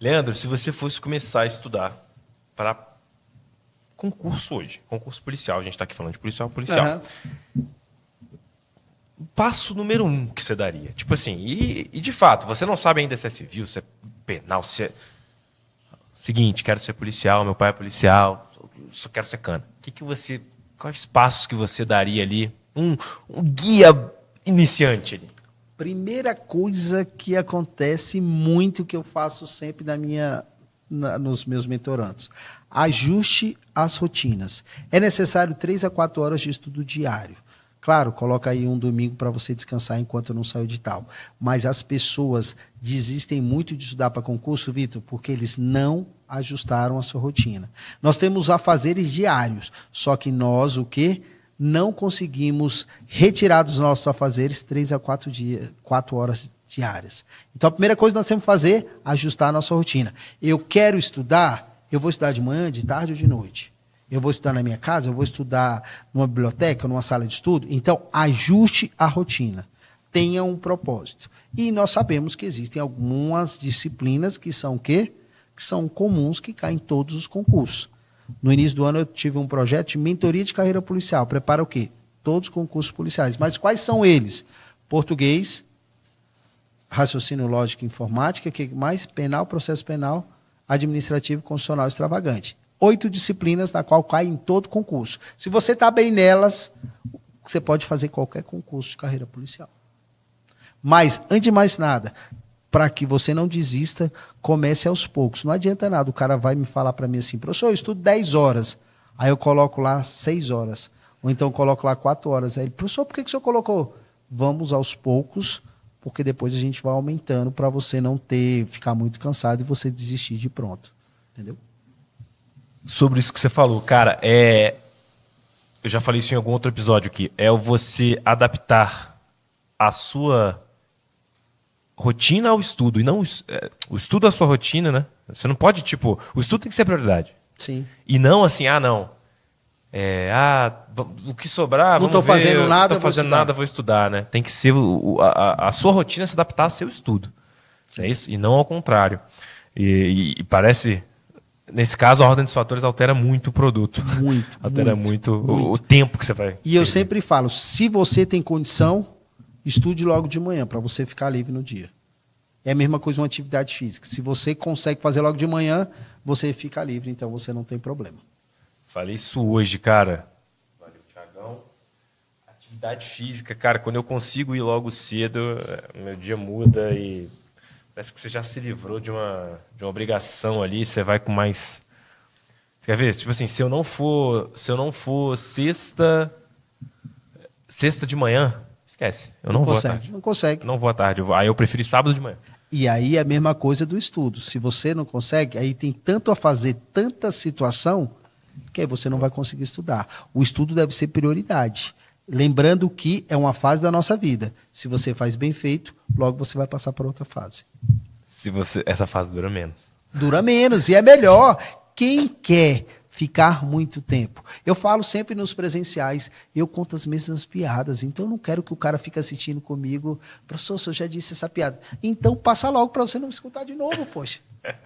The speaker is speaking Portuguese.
Leandro, se você fosse começar a estudar para concurso hoje, concurso policial, a gente está aqui falando de policial, policial. Uhum. Passo número um que você daria. Tipo assim, e, e, de fato, você não sabe ainda se é civil, se é penal, se é. Seguinte, quero ser policial, meu pai é policial, só quero ser cana. O que, que você. Quais passos que você daria ali? Um, um guia iniciante ali primeira coisa que acontece muito que eu faço sempre na minha, na, nos meus mentorandos, ajuste as rotinas. É necessário três a quatro horas de estudo diário. Claro, coloca aí um domingo para você descansar enquanto não saiu de tal. Mas as pessoas desistem muito de estudar para concurso, Vitor, porque eles não ajustaram a sua rotina. Nós temos afazeres diários, só que nós o que não conseguimos retirar dos nossos afazeres três a quatro, dias, quatro horas diárias. Então, a primeira coisa que nós temos que fazer é ajustar a nossa rotina. Eu quero estudar, eu vou estudar de manhã, de tarde ou de noite. Eu vou estudar na minha casa, eu vou estudar numa biblioteca, numa sala de estudo. Então, ajuste a rotina. Tenha um propósito. E nós sabemos que existem algumas disciplinas que são o quê? Que são comuns que caem em todos os concursos. No início do ano eu tive um projeto de mentoria de carreira policial. Prepara o quê? Todos os concursos policiais. Mas quais são eles? Português, raciocínio lógico e informática, que mais penal, processo penal, administrativo, constitucional extravagante. Oito disciplinas na qual cai em todo concurso. Se você está bem nelas, você pode fazer qualquer concurso de carreira policial. Mas, antes de mais nada, para que você não desista, comece aos poucos. Não adianta nada, o cara vai me falar para mim assim, professor, eu estudo 10 horas. Aí eu coloco lá 6 horas. Ou então eu coloco lá 4 horas. Aí ele, professor, por que, que o senhor colocou? Vamos aos poucos, porque depois a gente vai aumentando para você não ter, ficar muito cansado e você desistir de pronto. Entendeu? Sobre isso que você falou, cara, é. Eu já falei isso em algum outro episódio aqui. É você adaptar a sua rotina ao estudo e não o é, estudo à é sua rotina, né? Você não pode, tipo, o estudo tem que ser prioridade. Sim. E não assim, ah, não. É, ah, o que sobrar, não estou fazendo nada, não tô fazendo vou nada, vou estudar, né? Tem que ser o, a, a, sua rotina é se adaptar ao seu estudo. Sim. É isso, e não ao contrário. E, e, e, parece nesse caso a ordem dos fatores altera muito o produto. Muito. altera muito, muito, muito, o tempo que você vai. E ter. eu sempre falo, se você tem condição, Estude logo de manhã para você ficar livre no dia. É a mesma coisa uma atividade física. Se você consegue fazer logo de manhã, você fica livre, então você não tem problema. Falei isso hoje, cara. Valeu, Tiagão. Atividade física, cara, quando eu consigo ir logo cedo, é, meu dia muda e parece que você já se livrou de uma, de uma obrigação ali, você vai com mais. quer ver? Tipo assim, se eu não for, se eu não for sexta, sexta de manhã, esquece. Eu não, não vou consegue, à tarde. Não consegue. Não vou à tarde. Eu vou... Aí eu prefiro sábado de manhã. E aí é a mesma coisa do estudo. Se você não consegue, aí tem tanto a fazer, tanta situação, que aí você não vai conseguir estudar. O estudo deve ser prioridade. Lembrando que é uma fase da nossa vida. Se você faz bem feito, logo você vai passar para outra fase. Se você essa fase dura menos. Dura menos e é melhor. Quem quer ficar muito tempo. Eu falo sempre nos presenciais, eu conto as mesmas piadas, então não quero que o cara fique assistindo comigo, professor, eu já disse essa piada. Então passa logo para você não escutar de novo, poxa.